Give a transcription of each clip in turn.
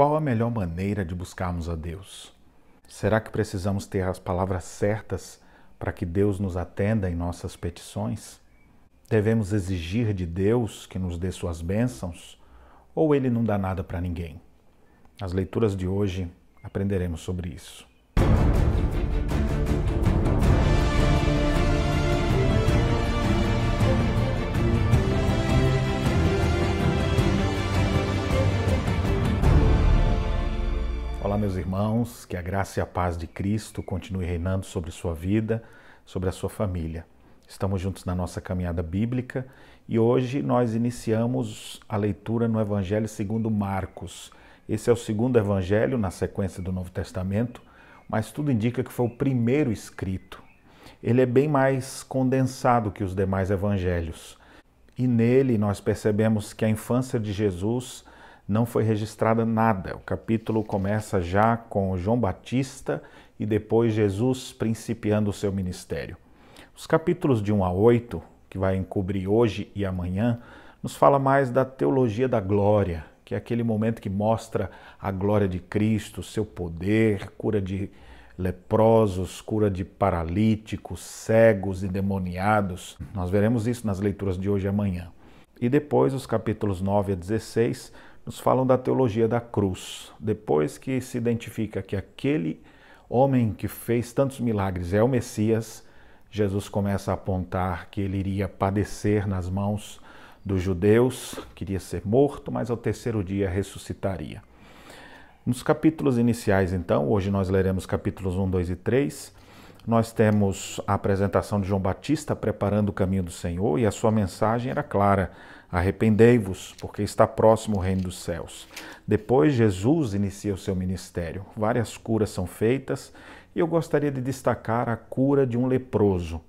Qual a melhor maneira de buscarmos a Deus? Será que precisamos ter as palavras certas para que Deus nos atenda em nossas petições? Devemos exigir de Deus que nos dê suas bênçãos ou ele não dá nada para ninguém? Nas leituras de hoje aprenderemos sobre isso. meus irmãos, que a graça e a paz de Cristo continue reinando sobre sua vida, sobre a sua família. Estamos juntos na nossa caminhada bíblica e hoje nós iniciamos a leitura no Evangelho segundo Marcos. Esse é o segundo evangelho na sequência do Novo Testamento, mas tudo indica que foi o primeiro escrito. Ele é bem mais condensado que os demais evangelhos. E nele nós percebemos que a infância de Jesus não foi registrada nada. O capítulo começa já com João Batista e depois Jesus principiando o seu ministério. Os capítulos de 1 a 8, que vai encobrir hoje e amanhã, nos fala mais da teologia da glória, que é aquele momento que mostra a glória de Cristo, seu poder, cura de leprosos, cura de paralíticos, cegos e demoniados. Nós veremos isso nas leituras de hoje e amanhã. E depois, os capítulos 9 a 16, nos falam da teologia da cruz. Depois que se identifica que aquele homem que fez tantos milagres é o Messias, Jesus começa a apontar que ele iria padecer nas mãos dos judeus, queria ser morto, mas ao terceiro dia ressuscitaria. Nos capítulos iniciais, então, hoje nós leremos capítulos 1, 2 e 3 nós temos a apresentação de João Batista preparando o caminho do Senhor e a sua mensagem era clara: arrependei-vos, porque está próximo o reino dos céus. Depois, Jesus inicia o seu ministério. Várias curas são feitas e eu gostaria de destacar a cura de um leproso.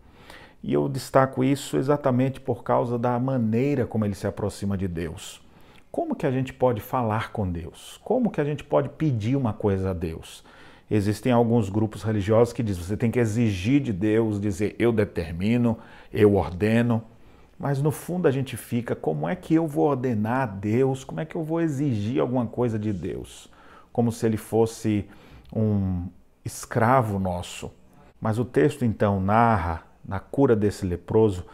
E eu destaco isso exatamente por causa da maneira como ele se aproxima de Deus. Como que a gente pode falar com Deus? Como que a gente pode pedir uma coisa a Deus? Existem alguns grupos religiosos que dizem você tem que exigir de Deus, dizer eu determino, eu ordeno. Mas no fundo a gente fica, como é que eu vou ordenar a Deus? Como é que eu vou exigir alguma coisa de Deus? Como se ele fosse um escravo nosso. Mas o texto então narra na cura desse leproso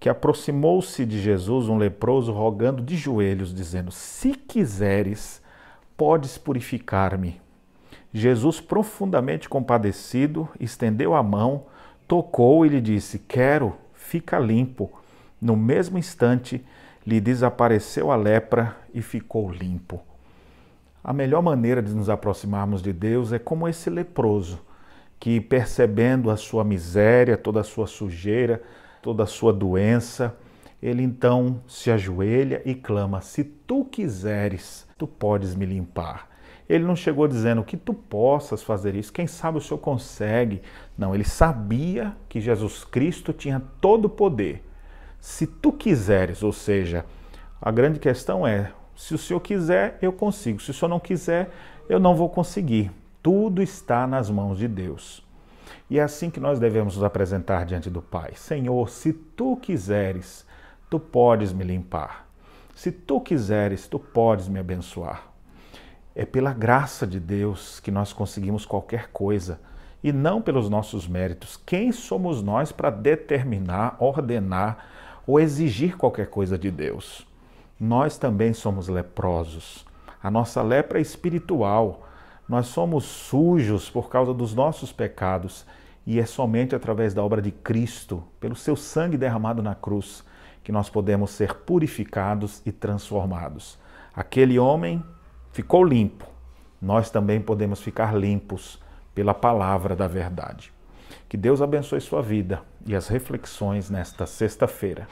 que aproximou-se de Jesus um leproso rogando de joelhos dizendo: "Se quiseres, podes purificar-me". Jesus, profundamente compadecido, estendeu a mão, tocou e lhe disse: Quero, fica limpo. No mesmo instante, lhe desapareceu a lepra e ficou limpo. A melhor maneira de nos aproximarmos de Deus é como esse leproso, que percebendo a sua miséria, toda a sua sujeira, toda a sua doença, ele então se ajoelha e clama: Se tu quiseres, tu podes me limpar. Ele não chegou dizendo que tu possas fazer isso, quem sabe o Senhor consegue. Não, ele sabia que Jesus Cristo tinha todo o poder. Se tu quiseres, ou seja, a grande questão é: se o Senhor quiser, eu consigo. Se o Senhor não quiser, eu não vou conseguir. Tudo está nas mãos de Deus. E é assim que nós devemos nos apresentar diante do Pai. Senhor, se tu quiseres, tu podes me limpar. Se tu quiseres, tu podes me abençoar. É pela graça de Deus que nós conseguimos qualquer coisa e não pelos nossos méritos. Quem somos nós para determinar, ordenar ou exigir qualquer coisa de Deus? Nós também somos leprosos. A nossa lepra é espiritual. Nós somos sujos por causa dos nossos pecados e é somente através da obra de Cristo, pelo seu sangue derramado na cruz, que nós podemos ser purificados e transformados. Aquele homem ficou limpo, nós também podemos ficar limpos pela palavra da verdade. Que Deus abençoe sua vida e as reflexões nesta sexta-feira.